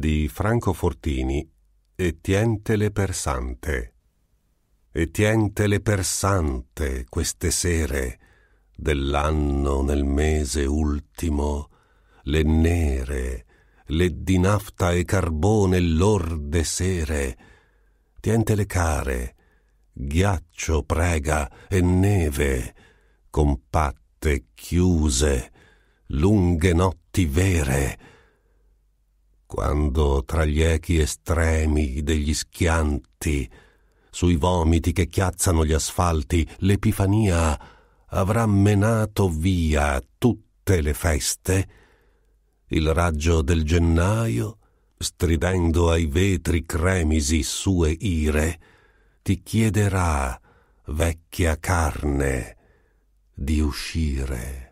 di Franco Fortini e tientele per sante. E tientele per sante queste sere dell'anno nel mese ultimo, le nere, le di nafta e carbone lorde sere, tientele care, ghiaccio prega e neve, compatte chiuse, lunghe notti vere, quando tra gli echi estremi degli schianti, sui vomiti che chiazzano gli asfalti, l'Epifania avrà menato via tutte le feste, il raggio del gennaio, stridendo ai vetri cremisi sue ire, ti chiederà, vecchia carne, di uscire.